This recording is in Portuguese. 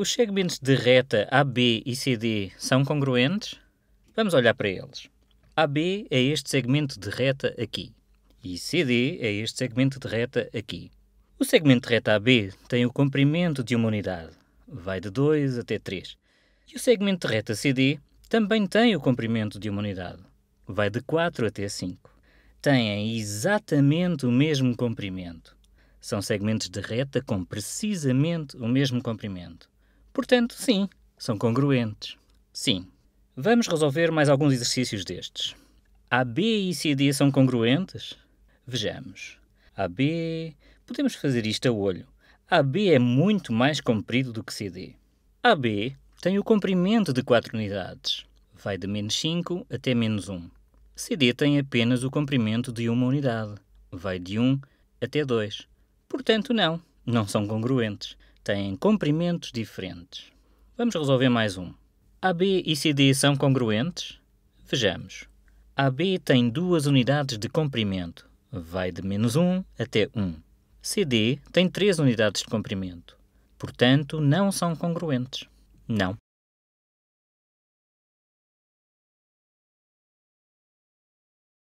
Os segmentos de reta AB e CD são congruentes? Vamos olhar para eles. AB é este segmento de reta aqui e CD é este segmento de reta aqui. O segmento de reta AB tem o comprimento de uma unidade, vai de 2 até 3. E o segmento de reta CD também tem o comprimento de uma unidade, vai de 4 até 5. Têm exatamente o mesmo comprimento. São segmentos de reta com precisamente o mesmo comprimento. Portanto, sim, são congruentes. Sim. Vamos resolver mais alguns exercícios destes. A, B e C D são congruentes? Vejamos. A, B. Podemos fazer isto a olho. A, B é muito mais comprido do que C, D. A, B tem o comprimento de 4 unidades. Vai de menos 5 até menos 1. CD tem apenas o comprimento de uma unidade. Vai de 1 até 2. Portanto, não, não são congruentes têm comprimentos diferentes. Vamos resolver mais um. AB e CD são congruentes? Vejamos. AB tem duas unidades de comprimento, vai de menos 1 até 1. CD tem três unidades de comprimento, portanto não são congruentes. Não.